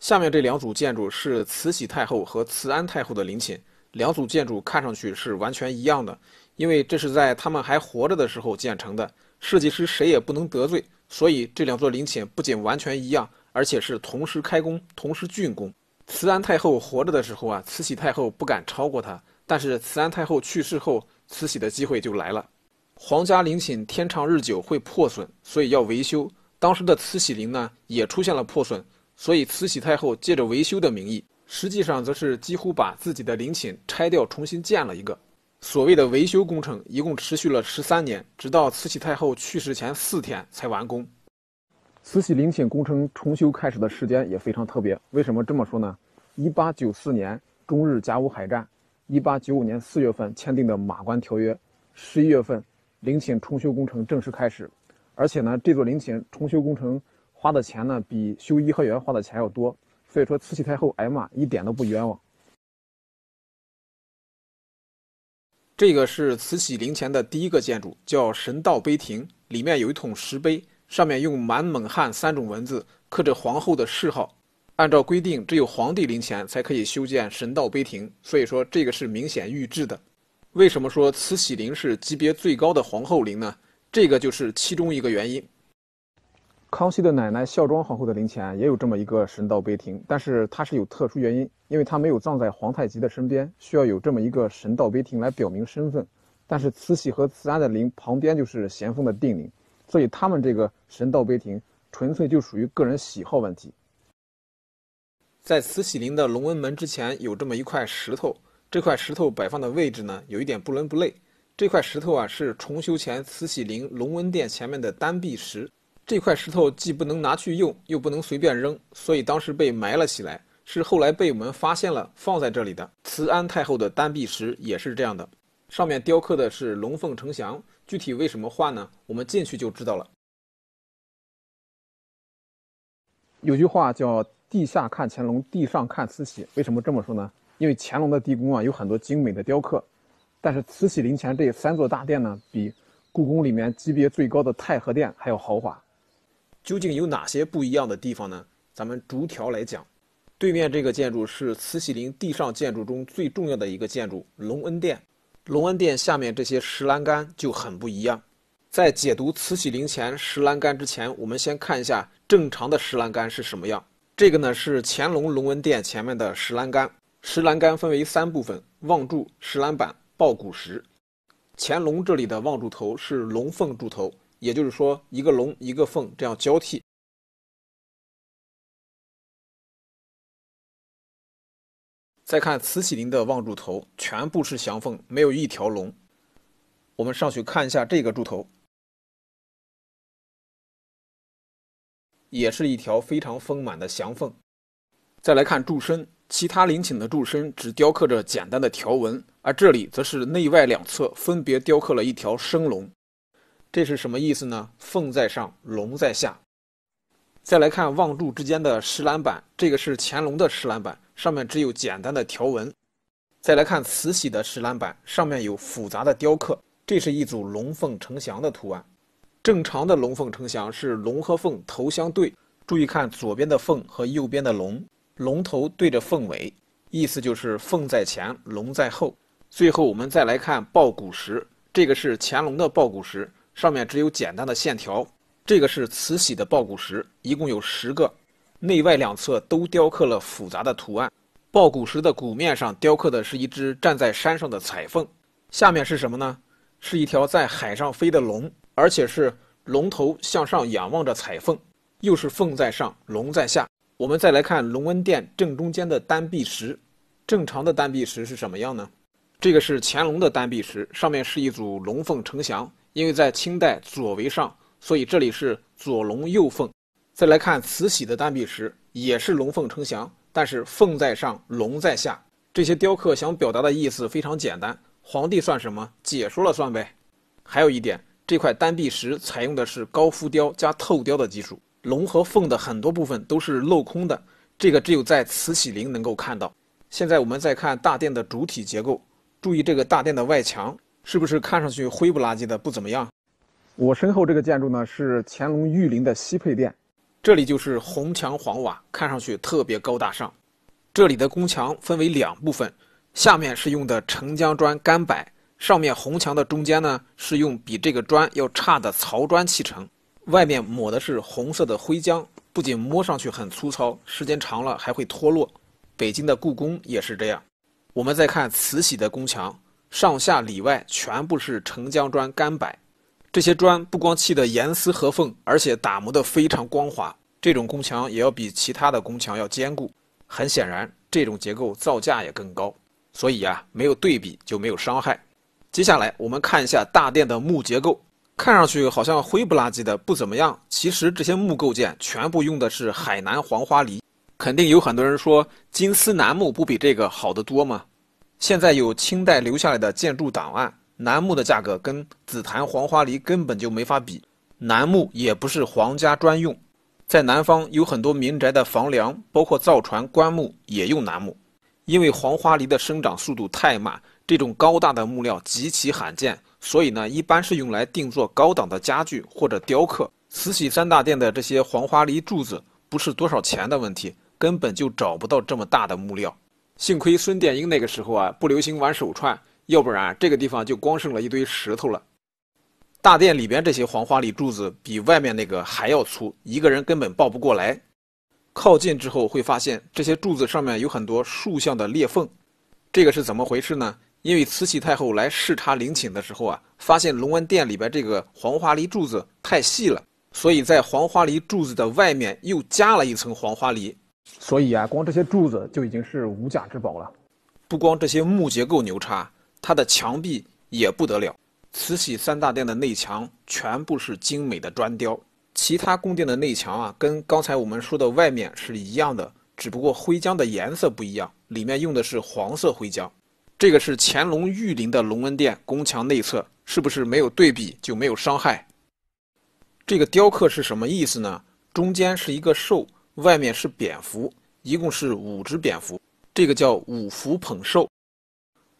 下面这两组建筑是慈禧太后和慈安太后的陵寝，两组建筑看上去是完全一样的，因为这是在他们还活着的时候建成的。设计师谁也不能得罪，所以这两座陵寝不仅完全一样，而且是同时开工、同时竣工。慈安太后活着的时候啊，慈禧太后不敢超过她，但是慈安太后去世后，慈禧的机会就来了。皇家陵寝天长日久会破损，所以要维修。当时的慈禧陵呢，也出现了破损。所以，慈禧太后借着维修的名义，实际上则是几乎把自己的陵寝拆掉，重新建了一个。所谓的维修工程一共持续了十三年，直到慈禧太后去世前四天才完工。慈禧陵寝工程重修开始的时间也非常特别。为什么这么说呢？一八九四年中日甲午海战，一八九五年四月份签订的《马关条约》，十一月份陵寝重修工程正式开始。而且呢，这座陵寝重修工程。花的钱呢，比修颐和园花的钱要多，所以说慈禧太后挨骂一点都不冤枉。这个是慈禧陵前的第一个建筑，叫神道碑亭，里面有一桶石碑，上面用满、蒙、汉三种文字刻着皇后的谥号。按照规定，只有皇帝陵前才可以修建神道碑亭，所以说这个是明显预制的。为什么说慈禧陵是级别最高的皇后陵呢？这个就是其中一个原因。康熙的奶奶孝庄皇后的陵前也有这么一个神道碑亭，但是它是有特殊原因，因为它没有葬在皇太极的身边，需要有这么一个神道碑亭来表明身份。但是慈禧和慈安的陵旁边就是咸丰的定陵，所以他们这个神道碑亭纯粹就属于个人喜好问题。在慈禧陵的龙纹门之前有这么一块石头，这块石头摆放的位置呢有一点不伦不类。这块石头啊是重修前慈禧陵龙纹殿前面的单壁石。这块石头既不能拿去用，又不能随便扔，所以当时被埋了起来。是后来被我们发现了，放在这里的。慈安太后的丹陛石也是这样的，上面雕刻的是龙凤呈祥。具体为什么画呢？我们进去就知道了。有句话叫“地下看乾隆，地上看慈禧”，为什么这么说呢？因为乾隆的地宫啊有很多精美的雕刻，但是慈禧陵前这三座大殿呢，比故宫里面级别最高的太和殿还要豪华。究竟有哪些不一样的地方呢？咱们逐条来讲。对面这个建筑是慈禧陵地上建筑中最重要的一个建筑——隆恩殿。隆恩殿下面这些石栏杆就很不一样。在解读慈禧陵前石栏杆之前，我们先看一下正常的石栏杆是什么样。这个呢是乾隆隆恩殿前面的石栏杆。石栏杆分为三部分：望柱、石栏板、抱鼓石。乾隆这里的望柱头是龙凤柱头。也就是说，一个龙一个凤这样交替。再看慈禧陵的望柱头，全部是祥凤，没有一条龙。我们上去看一下这个柱头，也是一条非常丰满的祥凤。再来看柱身，其他陵寝的柱身只雕刻着简单的条纹，而这里则是内外两侧分别雕刻了一条升龙。这是什么意思呢？凤在上，龙在下。再来看望柱之间的石栏板，这个是乾隆的石栏板，上面只有简单的条纹。再来看慈禧的石栏板，上面有复杂的雕刻。这是一组龙凤呈祥的图案。正常的龙凤呈祥是龙和凤头相对，注意看左边的凤和右边的龙，龙头对着凤尾，意思就是凤在前，龙在后。最后我们再来看抱鼓石，这个是乾隆的抱鼓石。上面只有简单的线条，这个是慈禧的抱鼓石，一共有十个，内外两侧都雕刻了复杂的图案。抱鼓石的鼓面上雕刻的是一只站在山上的彩凤，下面是什么呢？是一条在海上飞的龙，而且是龙头向上仰望着彩凤，又是凤在上，龙在下。我们再来看龙恩殿正中间的单壁石，正常的单壁石是什么样呢？这个是乾隆的单壁石，上面是一组龙凤呈祥。因为在清代左为上，所以这里是左龙右凤。再来看慈禧的单壁石，也是龙凤呈祥，但是凤在上，龙在下。这些雕刻想表达的意思非常简单，皇帝算什么？姐说了算呗。还有一点，这块单壁石采用的是高浮雕加透雕的技术，龙和凤的很多部分都是镂空的，这个只有在慈禧陵能够看到。现在我们再看大殿的主体结构，注意这个大殿的外墙。是不是看上去灰不拉几的，不怎么样？我身后这个建筑呢，是乾隆御林的西配殿，这里就是红墙黄瓦，看上去特别高大上。这里的宫墙分为两部分，下面是用的澄江砖干摆，上面红墙的中间呢是用比这个砖要差的槽砖砌成，外面抹的是红色的灰浆，不仅摸上去很粗糙，时间长了还会脱落。北京的故宫也是这样。我们再看慈禧的宫墙。上下里外全部是澄江砖干摆，这些砖不光砌得严丝合缝，而且打磨得非常光滑。这种宫墙也要比其他的宫墙要坚固。很显然，这种结构造价也更高。所以呀，没有对比就没有伤害。接下来我们看一下大殿的木结构，看上去好像灰不拉几的，不怎么样。其实这些木构件全部用的是海南黄花梨。肯定有很多人说金丝楠木不比这个好得多吗？现在有清代留下来的建筑档案，楠木的价格跟紫檀、黄花梨根本就没法比。楠木也不是皇家专用，在南方有很多民宅的房梁，包括造船、棺木也用楠木。因为黄花梨的生长速度太慢，这种高大的木料极其罕见，所以呢，一般是用来定做高档的家具或者雕刻。慈禧三大殿的这些黄花梨柱子，不是多少钱的问题，根本就找不到这么大的木料。幸亏孙殿英那个时候啊不流行玩手串，要不然这个地方就光剩了一堆石头了。大殿里边这些黄花梨柱子比外面那个还要粗，一个人根本抱不过来。靠近之后会发现这些柱子上面有很多竖向的裂缝，这个是怎么回事呢？因为慈禧太后来视察陵寝的时候啊，发现龙安殿里边这个黄花梨柱子太细了，所以在黄花梨柱子的外面又加了一层黄花梨。所以啊，光这些柱子就已经是无价之宝了。不光这些木结构牛叉，它的墙壁也不得了。慈禧三大殿的内墙全部是精美的砖雕，其他宫殿的内墙啊，跟刚才我们说的外面是一样的，只不过灰浆的颜色不一样，里面用的是黄色灰浆。这个是乾隆御林的龙恩殿宫墙内侧，是不是没有对比就没有伤害？这个雕刻是什么意思呢？中间是一个兽。外面是蝙蝠，一共是五只蝙蝠，这个叫五福捧寿。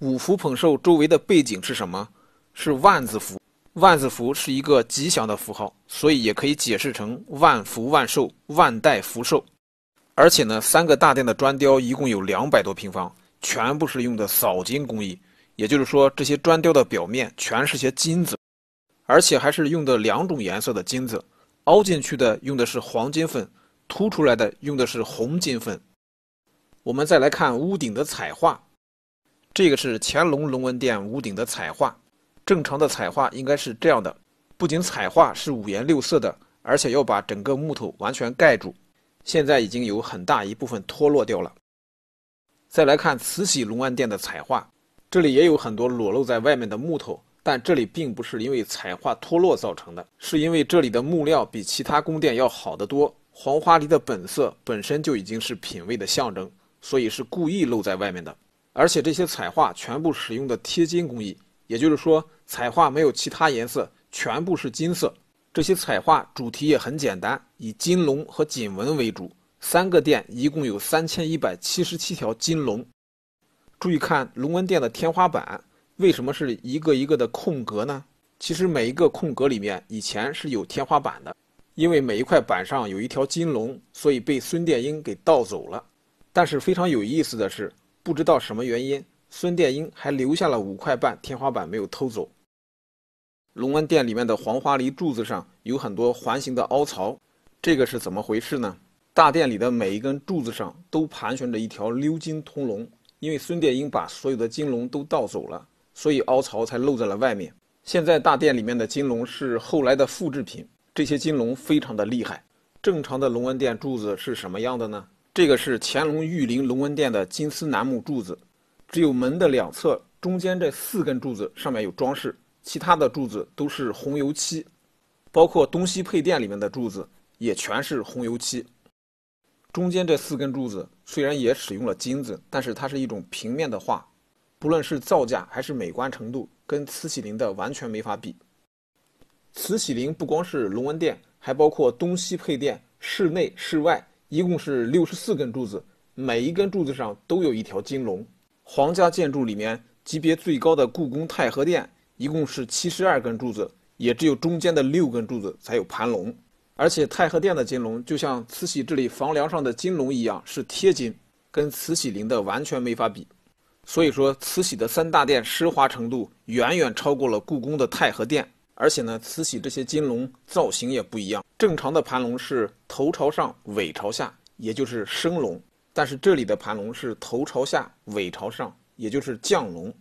五福捧寿周围的背景是什么？是万字符。万字符是一个吉祥的符号，所以也可以解释成万福万寿、万代福寿。而且呢，三个大殿的砖雕一共有两百多平方，全部是用的扫金工艺，也就是说这些砖雕的表面全是些金子，而且还是用的两种颜色的金子，凹进去的用的是黄金粉。凸出来的用的是红金粉。我们再来看屋顶的彩画，这个是乾隆龙纹殿屋顶的彩画。正常的彩画应该是这样的，不仅彩画是五颜六色的，而且要把整个木头完全盖住。现在已经有很大一部分脱落掉了。再来看慈禧龙安殿的彩画，这里也有很多裸露在外面的木头，但这里并不是因为彩画脱落造成的，是因为这里的木料比其他宫殿要好得多。黄花梨的本色本身就已经是品位的象征，所以是故意露在外面的。而且这些彩画全部使用的贴金工艺，也就是说彩画没有其他颜色，全部是金色。这些彩画主题也很简单，以金龙和锦纹为主。三个殿一共有三千一百七十七条金龙。注意看龙纹殿的天花板，为什么是一个一个的空格呢？其实每一个空格里面以前是有天花板的。因为每一块板上有一条金龙，所以被孙殿英给盗走了。但是非常有意思的是，不知道什么原因，孙殿英还留下了五块半天花板没有偷走。龙安殿里面的黄花梨柱子上有很多环形的凹槽，这个是怎么回事呢？大殿里的每一根柱子上都盘旋着一条鎏金铜龙，因为孙殿英把所有的金龙都盗走了，所以凹槽才露在了外面。现在大殿里面的金龙是后来的复制品。这些金龙非常的厉害。正常的龙纹殿柱子是什么样的呢？这个是乾隆御陵龙纹殿的金丝楠木柱子，只有门的两侧、中间这四根柱子上面有装饰，其他的柱子都是红油漆，包括东西配殿里面的柱子也全是红油漆。中间这四根柱子虽然也使用了金子，但是它是一种平面的画，不论是造价还是美观程度，跟慈禧陵的完全没法比。慈禧陵不光是龙纹殿，还包括东西配殿，室内、室外一共是六十四根柱子，每一根柱子上都有一条金龙。皇家建筑里面级别最高的故宫太和殿，一共是七十二根柱子，也只有中间的六根柱子才有盘龙。而且太和殿的金龙就像慈禧这里房梁上的金龙一样，是贴金，跟慈禧陵的完全没法比。所以说，慈禧的三大殿奢华程度远远超过了故宫的太和殿。而且呢，慈禧这些金龙造型也不一样。正常的盘龙是头朝上、尾朝下，也就是升龙；但是这里的盘龙是头朝下、尾朝上，也就是降龙。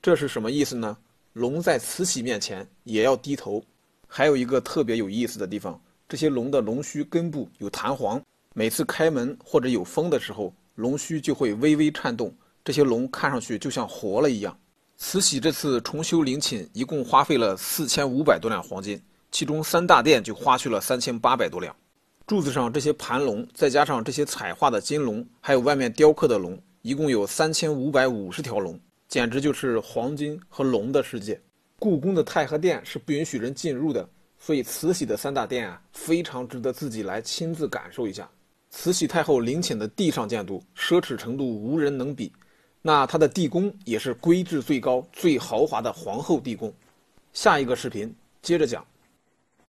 这是什么意思呢？龙在慈禧面前也要低头。还有一个特别有意思的地方，这些龙的龙须根部有弹簧，每次开门或者有风的时候，龙须就会微微颤动，这些龙看上去就像活了一样。慈禧这次重修陵寝，一共花费了四千五百多两黄金，其中三大殿就花去了三千八百多两。柱子上这些盘龙，再加上这些彩画的金龙，还有外面雕刻的龙，一共有三千五百五十条龙，简直就是黄金和龙的世界。故宫的太和殿是不允许人进入的，所以慈禧的三大殿啊，非常值得自己来亲自感受一下。慈禧太后陵寝的地上建筑，奢侈程度无人能比。那她的地宫也是规制最高、最豪华的皇后地宫，下一个视频接着讲。